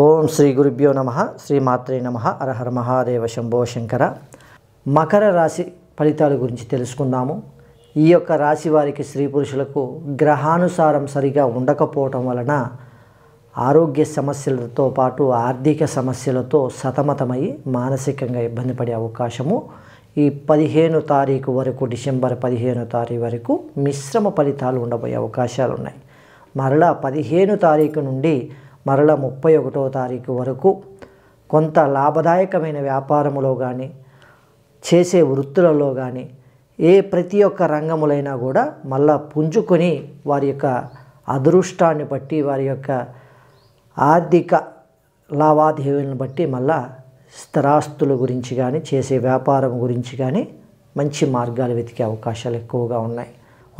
ఓం శ్రీ గురుభ్యో నమ శ్రీ నమ అరహర మహాదేవ శంభో శంకర మకర రాశి ఫలితాల గురించి తెలుసుకుందాము ఈ యొక్క రాశి వారికి స్త్రీ పురుషులకు గ్రహానుసారం సరిగా ఉండకపోవటం వలన ఆరోగ్య సమస్యలతో పాటు ఆర్థిక సమస్యలతో సతమతమై మానసికంగా ఇబ్బంది పడే అవకాశము ఈ పదిహేను తారీఖు వరకు డిసెంబర్ పదిహేను తారీఖు వరకు మిశ్రమ ఫలితాలు ఉండబోయే అవకాశాలు ఉన్నాయి మరలా పదిహేను తారీఖు నుండి మరల ముప్పై ఒకటో తారీఖు వరకు కొంత లాభదాయకమైన వ్యాపారములో కానీ చేసే వృత్తులలో కానీ ఏ ప్రతి ఒక్క రంగములైనా కూడా మళ్ళా పుంజుకొని వారి యొక్క అదృష్టాన్ని బట్టి వారి యొక్క ఆర్థిక లావాదేవీలను బట్టి మళ్ళా స్థిరాస్తుల గురించి కానీ చేసే వ్యాపారం గురించి కానీ మంచి మార్గాలు వెతికే అవకాశాలు ఎక్కువగా ఉన్నాయి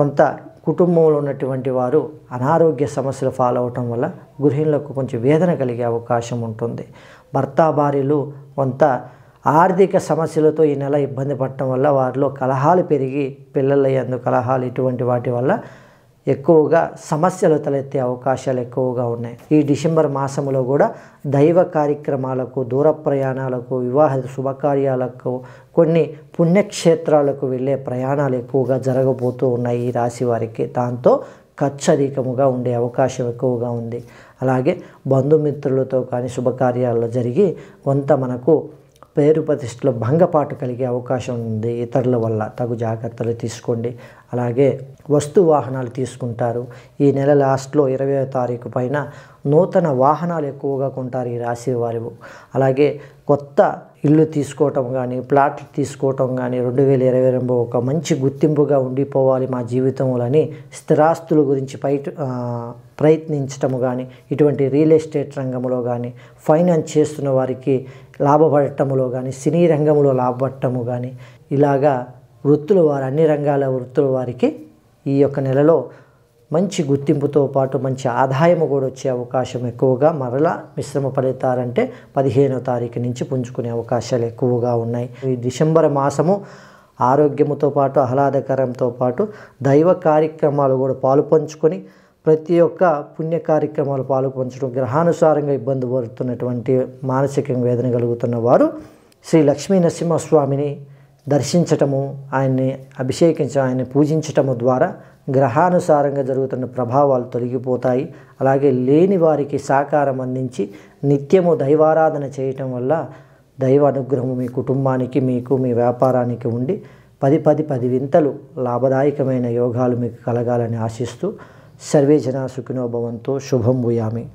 కొంత కుటుంబంలో ఉన్నటువంటి వారు అనారోగ్య సమస్యలు ఫాలో అవటం వల్ల గృహిణులకు కొంచెం వేదన కలిగే అవకాశం ఉంటుంది భర్త భార్యలు కొంత ఆర్థిక సమస్యలతో ఈ నెల ఇబ్బంది పడటం వల్ల వారిలో కలహాలు పెరిగి పిల్లలయ్యందు కలహాలు ఇటువంటి వాటి వల్ల ఎక్కువగా సమస్యలు తలెత్తే అవకాశాలు ఎక్కువగా ఉన్నాయి ఈ డిసెంబర్ మాసంలో కూడా దైవ కార్యక్రమాలకు దూర ప్రయాణాలకు వివాహ శుభకార్యాలకు కొన్ని పుణ్యక్షేత్రాలకు వెళ్ళే ప్రయాణాలు ఎక్కువగా జరగబోతూ ఉన్నాయి ఈ రాశి వారికి దాంతో ఖర్చు అధికముగా ఉండే అవకాశం ఎక్కువగా ఉంది అలాగే బంధుమిత్రులతో కానీ శుభకార్యాల్లో జరిగి కొంత మనకు పేరు ప్రతిష్టలో భంగపాటు కలిగే అవకాశం ఉంది ఇతరుల వల్ల తగు జాగ్రత్తలు తీసుకోండి అలాగే వస్తు వాహనాలు తీసుకుంటారు ఈ నెల లాస్ట్లో ఇరవై తారీఖు పైన నూతన వాహనాలు ఎక్కువగా కొంటారు ఈ రాశి వారి అలాగే కొత్త ఇల్లు తీసుకోవటం కానీ ప్లాట్లు తీసుకోవటం కానీ రెండు వేల ఇరవై రెండు ఒక మంచి గుర్తింపుగా ఉండిపోవాలి మా జీవితంలోని స్థిరాస్తుల గురించి పై ప్రయత్నించటము కానీ ఇటువంటి రియల్ ఎస్టేట్ రంగంలో కానీ ఫైనాన్స్ చేస్తున్న వారికి లాభపడటములో కానీ సినీ రంగంలో లాభపడటము కానీ ఇలాగా వృత్తుల వారు అన్ని రంగాల వృత్తుల వారికి ఈ యొక్క నెలలో మంచి గుర్తింపుతో పాటు మంచి ఆదాయము కూడా వచ్చే అవకాశం ఎక్కువగా మరలా మిశ్రమ ఫలితాలంటే పదిహేనో తారీఖు నుంచి పుంజుకునే అవకాశాలు ఎక్కువగా ఉన్నాయి ఈ డిసెంబర్ మాసము ఆరోగ్యముతో పాటు ఆహ్లాదకరంతో పాటు దైవ కార్యక్రమాలు కూడా పాలు పంచుకొని ప్రతి ఒక్క పుణ్య కార్యక్రమాలు పాలు పంచడం గ్రహానుసారంగా ఇబ్బంది పడుతున్నటువంటి మానసిక వేదన కలుగుతున్న వారు శ్రీ లక్ష్మీ నరసింహస్వామిని దర్శించటము ఆయన్ని అభిషేకించడం ఆయన్ని పూజించటము ద్వారా గ్రహానుసారంగా జరుగుతున్న ప్రభావాలు తొలగిపోతాయి అలాగే లేని వారికి సాకారం అందించి నిత్యము దైవారాధన చేయటం వల్ల దైవ అనుగ్రహము మీ కుటుంబానికి మీకు మీ వ్యాపారానికి ఉండి పది పది పది వింతలు లాభదాయకమైన యోగాలు మీకు కలగాలని ఆశిస్తూ సర్వే జనా సుఖినోభవంతో శుభం భూయామి